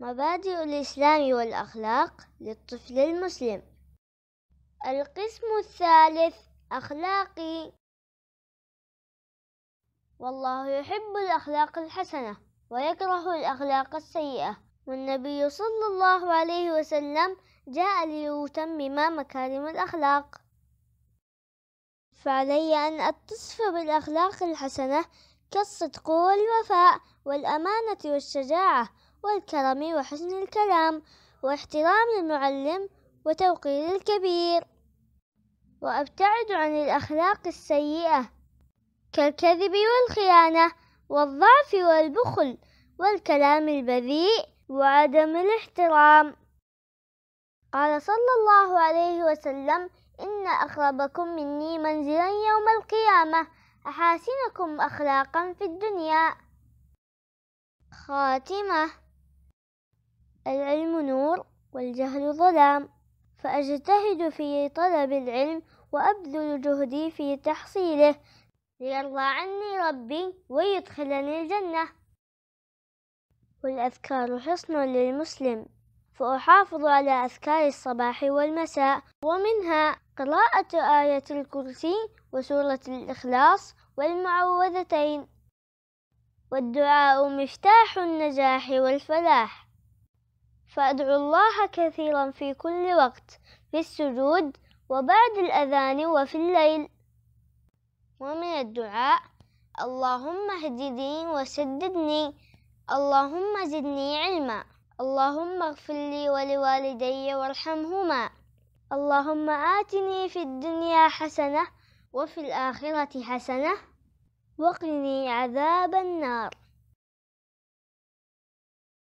مبادئ الإسلام والأخلاق للطفل المسلم القسم الثالث أخلاقي والله يحب الأخلاق الحسنة ويكره الأخلاق السيئة والنبي صلى الله عليه وسلم جاء ليتمم مكارم الأخلاق فعلي أن أتصف بالأخلاق الحسنة كالصدق والوفاء والأمانة والشجاعة والكرم وحسن الكلام واحترام المعلم وتوقير الكبير وأبتعد عن الأخلاق السيئة كالكذب والخيانة والضعف والبخل والكلام البذيء وعدم الاحترام قال صلى الله عليه وسلم إن أقربكم مني منزلا يوم القيامة أحاسنكم أخلاقا في الدنيا خاتمة العلم نور والجهل ظلام فأجتهد في طلب العلم وأبذل جهدي في تحصيله ليرضى عني ربي ويدخلني الجنة والأذكار حصن للمسلم فأحافظ على أذكار الصباح والمساء ومنها قراءة آية الكرسي وسورة الإخلاص والمعوذتين والدعاء مفتاح النجاح والفلاح فأدعو الله كثيرا في كل وقت في السجود وبعد الأذان وفي الليل ومن الدعاء اللهم اهدني وسددني اللهم زدني علما اللهم اغفر لي ولوالدي وارحمهما اللهم آتني في الدنيا حسنة وفي الآخرة حسنة وقني عذاب النار